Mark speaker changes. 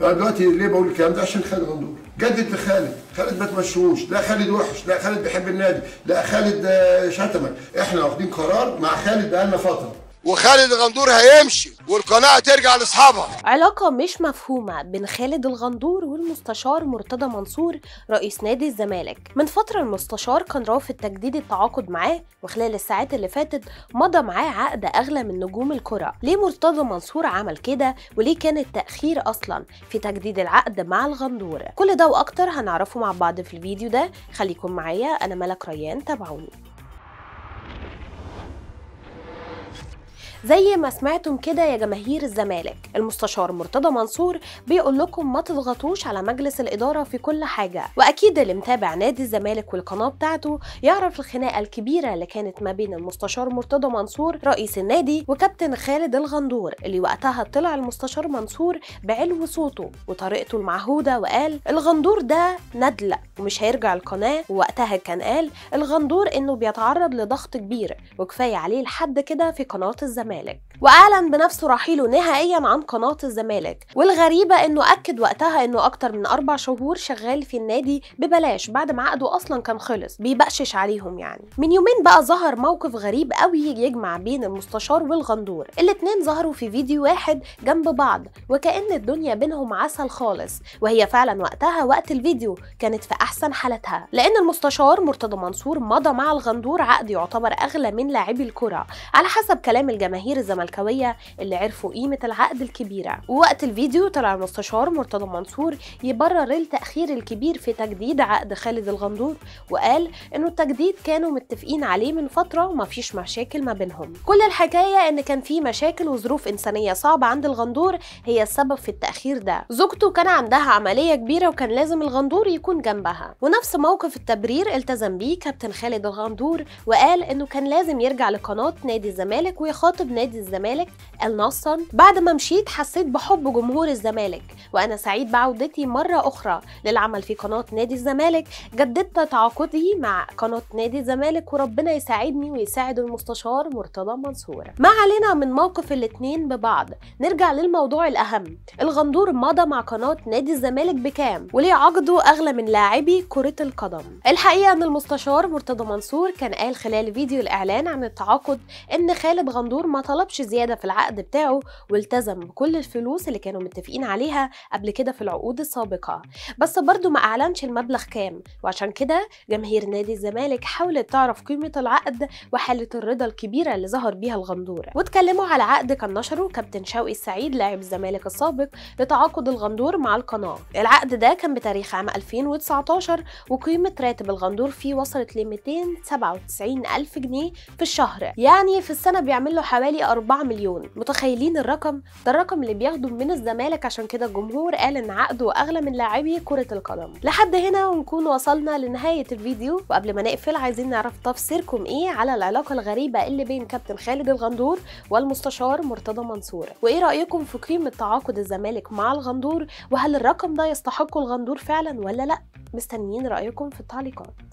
Speaker 1: فدلوقتي ليه بقول الكلام ده عشان خالد غندور جدد لخالد خالد ما تمشوش لا خالد وحش لا خالد بيحب النادي لا خالد آه، شتمك احنا واخدين قرار مع خالد بقالنا فتره وخالد الغندور هيمشي والقناة ترجع لاصحابها علاقة مش مفهومة بين خالد الغندور والمستشار مرتضى منصور رئيس نادي الزمالك من فترة المستشار كان رافض تجديد التعاقد معاه وخلال الساعات اللي فاتت مضى معاه عقد أغلى من نجوم الكرة ليه مرتضى منصور عمل كده وليه كان التأخير أصلا في تجديد العقد مع الغندور كل ده وأكتر هنعرفه مع بعض في الفيديو ده خليكم معايا أنا ملك ريان تابعوني زي ما سمعتم كده يا جماهير الزمالك المستشار مرتضى منصور بيقول لكم ما تضغطوش على مجلس الإدارة في كل حاجة وأكيد اللي متابع نادي الزمالك والقناة بتاعته يعرف الخناقة الكبيرة اللي كانت ما بين المستشار مرتضى منصور رئيس النادي وكابتن خالد الغندور اللي وقتها طلع المستشار منصور بعلو صوته وطريقته المعهودة وقال الغندور ده ندلق ومش هيرجع القناه ووقتها كان قال الغندور انه بيتعرض لضغط كبير وكفايه عليه لحد كده في قناه الزمالك واعلن بنفسه رحيله نهائيا عن قناه الزمالك والغريبه انه اكد وقتها انه اكتر من اربع شهور شغال في النادي ببلاش بعد ما عقده اصلا كان خلص بيبقشش عليهم يعني من يومين بقى ظهر موقف غريب قوي يجمع بين المستشار والغندور الاتنين ظهروا في فيديو واحد جنب بعض وكأن الدنيا بينهم عسل خالص وهي فعلا وقتها وقت الفيديو كانت في أحسن حالتها لأن المستشار مرتضى منصور مضى مع الغندور عقد يعتبر أغلى من لاعبي الكرة على حسب كلام الجماهير الزملكاوية اللي عرفوا قيمة العقد الكبيرة ووقت الفيديو طلع المستشار مرتضى منصور يبرر التأخير الكبير في تجديد عقد خالد الغندور وقال إنه التجديد كانوا متفقين عليه من فترة ومفيش مشاكل ما بينهم كل الحكاية إن كان في مشاكل وظروف إنسانية صعبة عند الغندور هي السبب في التأخير ده زوجته كان عندها عملية كبيرة وكان لازم الغندور يكون جنبها بعدها ونفس موقف التبرير التزم بيه كابتن خالد الغندور وقال انه كان لازم يرجع لقناه نادي الزمالك ويخاطب نادي الزمالك النصا بعد ما مشيت حسيت بحب جمهور الزمالك وانا سعيد بعودتي مره اخرى للعمل في قناه نادي الزمالك جددت تعاقدي مع قناه نادي الزمالك وربنا يساعدني ويساعد المستشار مرتضى منصور ما علينا من موقف الاتنين ببعض نرجع للموضوع الاهم الغندور مضى مع قناه نادي الزمالك بكام وليه عقده اغلى من لاعب لاعبي كرة القدم الحقيقة أن المستشار مرتضى منصور كان قال خلال فيديو الإعلان عن التعاقد أن خالد غندور ما طلبش زيادة في العقد بتاعه والتزم بكل الفلوس اللي كانوا متفقين عليها قبل كده في العقود السابقة بس برضه ما أعلنش المبلغ كام وعشان كده جماهير نادي الزمالك حاولت تعرف قيمة العقد وحالة الرضا الكبيرة اللي ظهر بيها الغندور واتكلموا على عقد كان نشره كابتن شوقي السعيد لاعب الزمالك السابق لتعاقد الغندور مع القناة العقد ده كان بتاريخ عام 2019 2019 وقيمة راتب الغندور فيه وصلت ل 297 ألف جنيه في الشهر يعني في السنة بيعمل له حوالي 4 مليون متخيلين الرقم ده الرقم اللي بياخده من الزمالك عشان كده الجمهور قال إن عقده أغلى من لاعبي كرة القدم لحد هنا ونكون وصلنا لنهاية الفيديو وقبل ما نقفل عايزين نعرف تفسيركم إيه على العلاقة الغريبة اللي بين كابتن خالد الغندور والمستشار مرتضى منصور وإيه رأيكم في قيمة تعاقد الزمالك مع الغندور وهل الرقم ده يستحقه الغندور فعلا ولا لأ مستنيين رأيكم في التعليقات